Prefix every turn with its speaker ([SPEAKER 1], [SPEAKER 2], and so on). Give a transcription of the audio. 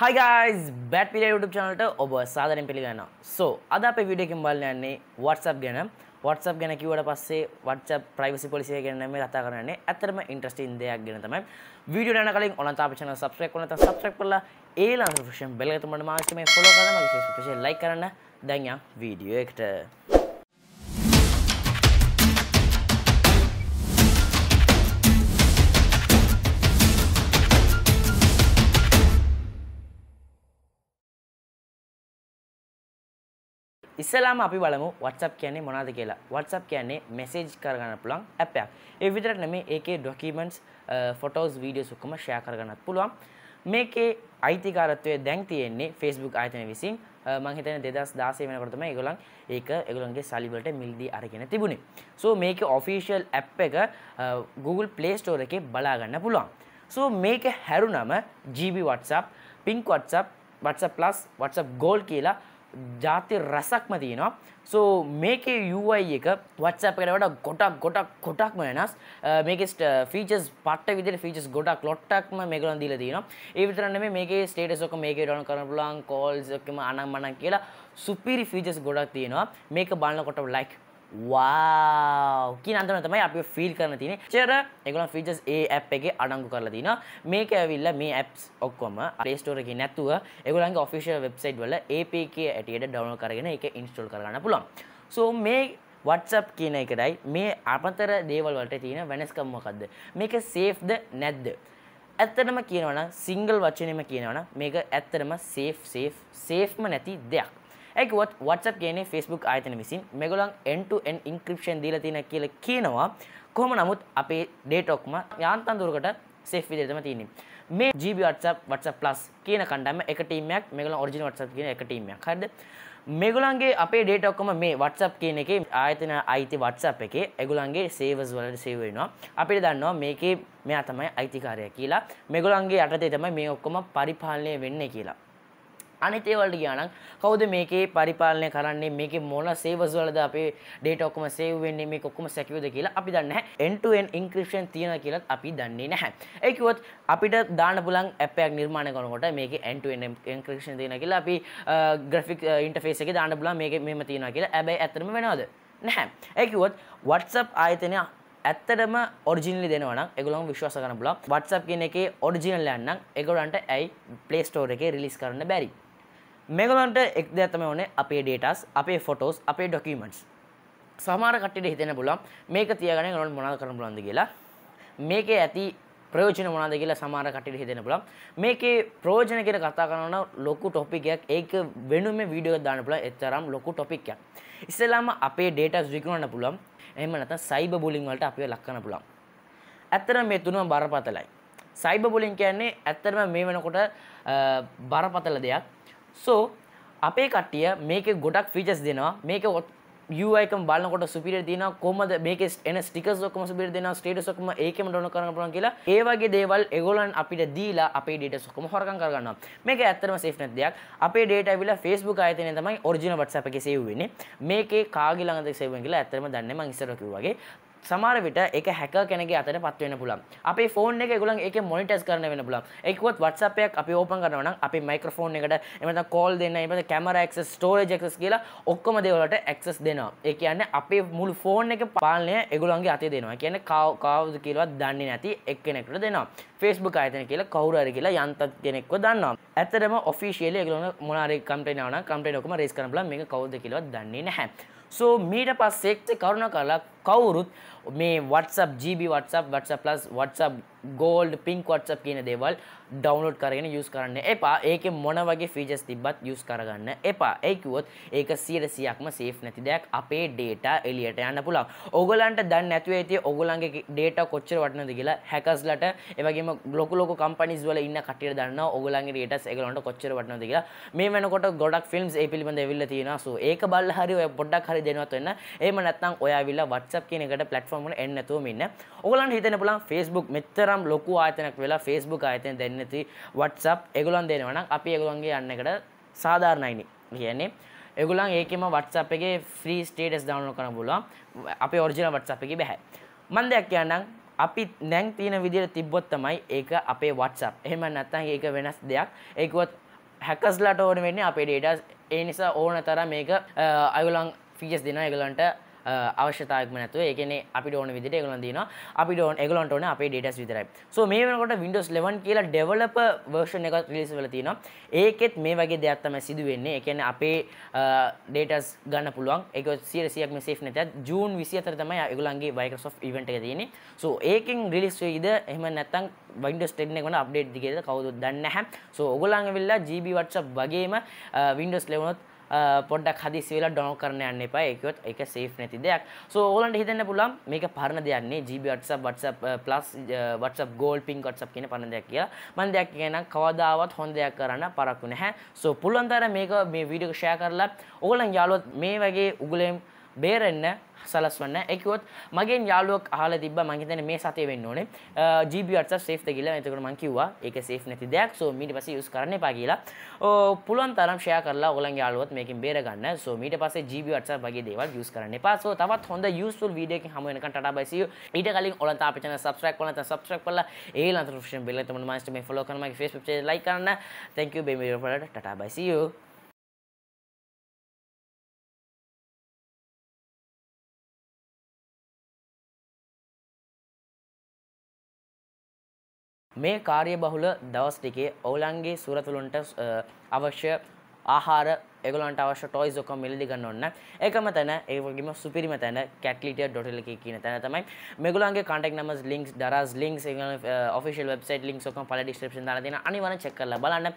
[SPEAKER 1] හයි guys බැට් පිල YouTube චනලට ඔබ සාදරෙන් පිළිගන්න සෝ අද අප විඩියකින් බලන්න යන්නේ WhatsApp ගැන WhatsApp ගැන කිව්වට පස්සේ WhatsApp privacy policy ගැන මේ කතා කරන්නේ ඇත්තටම interesting දෙයක් ගැන තමයි වීඩියෝ යන කලින් ඔන්න අපේ channel subscribe කරන්න නැත්නම් subscribe කරලා ඒ notification bell එක තුමන්න මාස්ටර් මේ follow කරලා මගේ Facebook page like කරන්න දැන් යම් වීඩියෝ එකට ඉස්සලාම අපි බලමු WhatsApp කියන්නේ මොනවද කියලා. WhatsApp කියන්නේ message කරගන්න පුළුවන් app එකක්. ඒ විතරක් නෙමෙයි ඒකේ documents, photos, videos ඔක්කොම share කරගන්නත් පුළුවන්. මේකේ අයිතිකාරත්වය දැන් තියෙන්නේ Facebook ආයතනය විසින්. මම හිතන්නේ 2016 වෙනකොට තමයි ඒගොල්ලන් ඒක ඒගොල්ලන්ගේ සල්ලි වලට මිලදී අරගෙන තිබුණේ. so මේකේ official app එක Google Play Store එකේ බලා ගන්න පුළුවන්. so මේක හැරුණම GB WhatsApp, Pink WhatsApp, WhatsApp Plus, WhatsApp Gold කියලා ජාති රැසක්ම තියෙනවා සෝ මේකේ UI එක WhatsApp එකට වඩා ගොඩක් ගොඩක් ගොඩක්ම වෙනස් මේකේ ෆීචර්ස් පට්ට විදිහට ෆීචර්ස් ගොඩක් ලොට්ටක්ම මේගොල්ලන් දීලා තියෙනවා ඒ විතරක් නෙමෙයි මේකේ ස්ටේටස් ඔක්කොම මේකේ ඩවුන්ලෝඩ් කරන්න පුළුවන් calls ඔක්කොම අනම්මනම් කියලා සුපිරි ෆීචර්ස් ගොඩක් තියෙනවා මේක බලනකොට ලයික් වාව් කියනන්දම තමයි අපි ෆිල් කරන තියෙන චර එකගොල ෆිචස් ඒ ඇ් එක අඩංගු කරලා තින මේක ඇවිල්ල මේ ඇප්ස් ඔක්කොම පලේස්ටෝරක නැතුව එකගොලන්ගේ ඔෆිසිල් වෙබ්සයිට් වල ඒපක ඇටියට ඩවන කරගෙන එක ඉන්ස්ටෝල් කරන්න පුළොන් සෝ මේ වට්සප් කියන එකටයි මේ අපතර දේවල් වලට තියෙන වෙනස්කම්මකක්ද මේක සේෆ්ද නැද්ද ඇත්තටම කියනවනම් සිංගල් වචනයම කියනවනම් මේක ඇත්තටම සේෆ් සේෆ් සේෆ්ම නැති දෙයක් ඇකවත් වත්සප් කියන ෆස්බුක් ආයතන විසින් මෙගොලන් එන්ටන් ඉංක්‍රපෂන් දීල තින කියල කියනවා කොහම නමුත් අපේ ඩේටොක්ම යාන්තන්දුරකට සෙෆ් විදතම තියන්නේ මේ ජීබ වත්සප් වත්සප් ලස් කියන කණඩම එක ටීමයක් මෙගල ඔරිජින වත්සප් කියන එක ටීමයක් හද මෙගුලන්ගේ අපේ ඩේටක්කම මේ වටසප් කියන එක ආයතන අයිති වටසප් එකේ ඇගුලන්ගේ සේවස් වලට සේවෙනවා අපිට දන්නවා මේකේ මෙයා තමයි අයිතිකාරය කියලා මෙගුලන්ගේ යටතේ තමයි මේ ඔක්කොම පරිපාලනය වෙන්නේ කියලා අනිත් ඒවලට ගියා නම් කවුද මේකේ පරිපාලනය කරන්නේ මේකේ මොන සේවර්ස් වලද අපේ data ඔක්කොම save වෙන්නේ මේක ඔක්කොම secure කියලා අපි දන්නේ නැහැ end to end encryption තියෙනවා කියලත් අපි දන්නේ නැහැ ඒ කිව්වොත් අපිට දාන්න පුළුවන් app එකක් නිර්මාණය කරනකොට මේකේ end to end encryption තියෙනවා කියලා අපි graphic interface එකේ දාන්න පුළුවන් මේකේ මෙහෙම තියෙනවා කියලා හැබැයි ඇත්තටම වෙනවද නැහැ ඒ කිව්වොත් WhatsApp ආයතනය ඇත්තටම ඔරිජිනලි දෙනවන එකගොලොන් විශ්වාස කරන බලා WhatsApp කියන එකේ ඔරිජිනල් යන්නම් ඒගොල්ලන්ට ඇයි Play Store එකේ රිලීස් කරන්න බැරි මේගලන්ට එක් දෙයක් තමයි ඕනේ අපේ ඩේටාස් අපේ ෆොටෝස් අපේ ඩොකියුමන්ට්ස් සමහර කට්ටියට හිතෙන්න පුළුවන් මේක තියාගෙන ගනොල් මොනවද කරන්න පුළුවන්ද කියලා මේකේ ඇති ප්‍රයෝජන මොනවද කියලා සමහර කට්ටියට හිතෙන්න පුළුවන් මේකේ ප්‍රයෝජන කියලා කතා කරනවා ලොකු ටොපික් එකක් ඒක වෙනුම වීඩියෝ එකක් දාන්න පුළුවන් එතරම් ලොකු ටොපික් එකක් ඉස්සෙල්ලාම අපේ ඩේටාස් විකුණන්න පුළුවන් එහෙම නැත්නම් සයිබර් බුලින් වලට අපිව ලක් කරන්න පුළුවන් ඇත්තටම මේ තුනම බරපතලයි සයිබ බුලින් කියන්නේ ඇත්තටම මේ වෙනකොට බරපතල දෙයක් සෝ අපේ කට්ටිය මේක ගොඩක් ෆීචස් දෙනවා මේක යයිකම් බලකොට සුපිර දින කොමද මේක එන ටික ොක්ම සුපිර දෙෙන ටේට සොක්ම ඒකම ොන කරන පුරන් කියලා ඒවගේ දේවල් එගොලන් අපිට දීලා අපේ ඩේට සොක්ම හොරකන් කරගන්න මේක ඇත්තම සේන දෙයක් අපේ ඩේට ඇවිල ෆස්බුක් අයතන තමයි ඔරිජින වටසප සේවවෙන්නේ මේක කාගිලඟද සේවගල ඇතරම දන්නම ඉස්සරකිවගේ සමහර විට ඒක හැකර් කෙනෙක්ගේ අතට පත් වෙන්න පුළුවන්. අපේ ෆෝන් එක ඒගොල්ලන් ඒකේ මොනිටර්ස් කරන්න වෙන්න පුළුවන්. ඒකුවත් WhatsApp එකක් අපි ඕපන් කරනවා නම් අපේ මයික්‍රොෆෝන් එකට එහෙම නැත්නම් කෝල් දෙන්න, එහෙම නැත්නම් කැමරා ඇක්සස්, ස්ටෝරේජ් ඇක්සස් කියලා ඔක්කොම දේවල් වලට ඇක්සස් දෙනවා. ඒ කියන්නේ අපේ මුළු ෆෝන් එකේ පාලනය ඒගොල්ලන්ගේ අතේ දෙනවා. ඒ කියන්නේ කවුද කියලාවත් දන්නේ නැති එක්කෙනෙකුට දෙනවා. ෆස්බුක් අයතන කියලා කවුරර කියලා යන්ත කෙනෙක්ව දන්නවා ඇතරම ඔෆිසිියල ගලන මොනාර කම්ටේනාවන කම්ටේ ොකම රේස් කරනල මේ කවුද කියලවත් දන්නේ නැහැ සෝ මීට පස්සෙක්ත කරුණ කලක් කවුරුත් මේ WhatsApp GB WhatsApp WhatsApp Plus WhatsApp Gold Pink WhatsApp කියන දේවල් ඩවුන්ලෝඩ් කරගෙන යූස් කරන්න එපා. ඒකේ මොන වගේ ෆීචර්ස් තිබ්බත් යූස් කරගන්න එපා. ඒ කිව්වොත් ඒක 100%ක්ම සේෆ් නැති දෙයක්. අපේ data එළියට යන්න පුළුවන්. ඕගලන්ට දැන් නැතුව ඇති ඕගලන්ගේ data කොච්චර වටිනවද කියලා hackers ලට ඒ වගේම ලොකු ලොකු companies වල ඉන්න කට්ටියට දන්නවා ඕගලන්ගේ data ඒගොල්ලන්ට කොච්චර වටිනවද කියලා. මේ වෙනකොට ගොඩක් films ඒ පිළිබඳව ඇවිල්ලා තියෙනවා. සෝ ඒක බලලා හරි ඔය පොඩ්ඩක් හරි දැනුවත් වෙන්න. එහෙම නැත්නම් ඔය ඇවිල්ලා WhatsApp WhatsApp කියන එකට platform එකට එන්නේ නැතුවම ඉන්න. ඔයගලන්ට හිතෙන්න පුළුවන් Facebook මෙතරම් ලොකු ආයතනයක් වෙලා Facebook ආයතනය දෙන්නේ නැති WhatsApp ඒගොල්ලන් දෙනවා නම් අපි ඒගොල්ලන්ගේ යන්න එකට සාධාරණයිනි. කියන්නේ ඒගොල්ලන් ඒකෙම WhatsApp එකේ free status download කරන්න පුළුවන්. අපේ original WhatsApp එකේ බෑ. මම දෙයක් කියන්නම් අපි නැන් තියෙන විදිහට තිබ්බොත් තමයි ඒක අපේ WhatsApp. එහෙම නැත්නම් ඒක වෙනස් දෙයක්. ඒකවත් hackers ලාට ඕන වෙන්නේ අපේ data. ඒ නිසා ඕන තරම් මේක අයගලන් features දෙනවා ඒගලන්ට අවශ්‍යතාවක් නැතුව ඒ කියන්නේ අපිට ඕන විදිහට ඒගොල්ලන් දිනවා අපිට ඕන ඒගොල්ලන්ට ඕනේ අපේ ඩේටාස් විතරයි. සෝ මේ වෙනකොට Windows 11 කියලා developer version එකක් release වෙලා තිනවා. ඒකෙත් මේ වගේ දෙයක් තමයි සිදු වෙන්නේ. ඒ කියන්නේ අපේ ඩේටාස් ගන්න පුළුවන්. ඒක 100%ක් මේ safe නැතත් June 24 තමයි ඒගොල්ලන්ගේ Microsoft event එක තියෙන්නේ. සෝ ඒකෙන් release වෙයිද එහෙම නැත්නම් Windows 10 එක වෙන update දිගේද කවුරුත් දන්නේ නැහැ. සෝ ඔයගොල්ලන් ඇවිල්ලා GB WhatsApp වගේම Windows 11 උත් පොඩ්ඩක් හදිසි වෙලා ඩවුන්ලෝඩ් කරන්න යන්න එපා. ඒකවත් ඒක සේෆ් නැති දෙයක්. සෝ ඕගොල්ලන්ට හිතෙන්න පුළුවන් මේක පරණ දෙයක් නේ. GB WhatsApp WhatsApp Plus WhatsApp Gold Pink WhatsApp කියන පරණ දෙයක් කියලා. මම දෙයක් කියනනම් කවදාවත් හොඳ දෙයක් කරන්න පරක්කු නැහැ. සෝ පුළුවන් තරම් මේක මේ වීඩියෝ එක ෂෙයා කරලා ඕගොල්ලන් යාළුවොත් මේ වගේ උගලෙම් බේරෙන්න සලස්වන්න එකකොත් මගේ යාලුවක් හල තිබ මහිතන මේ සතය වෙන්න ඕනේ ජීබිට සේත කියලා එතකට මං කිවවා එක සේ් නැති දෙයක් සෝ මිට පස යුස් කරන පා කියලා පුළුවන් තරම් ෂය කරලා ඔලන් යාලුවත් මේකින් බේරගන්න සෝ මීට පස ජීබිට වගේ දේවල් යුස් කරන පාසෝ තවත් හොඳ යුස්තුල් වීඩියක හමනක ට බයිසිය ඊට කලින් ඔලන් අපිට සබස්්‍රක් වලත සබස්්‍රක් කල ඒ ලන්ත ෂන් බෙල ම මස්ට මේ ලෝකන ෆෙස් ලයි කරන්න තැක බේමරට ටා බයිසියෝ මේ කාර්ය බහුල දවස් ටිකේ ඔවුලන්ගේ සුරතුළුන්ට අවශ්‍ය ආහාර එගලන්ට අවශ්‍ය ටොයිස් ඔක්කොම මිලදී ගන්න ඕන. ඒකම තැන ඒ වගේම සුපිරිම තැන catlitia.l කියන තැන තමයි. මේගොල්ලන්ගේ contact numbers links, daras links, official website links ඔක්කොම පළ description දාලා තියෙනවා. අනිවාර්යෙන් check කරලා බලන්න.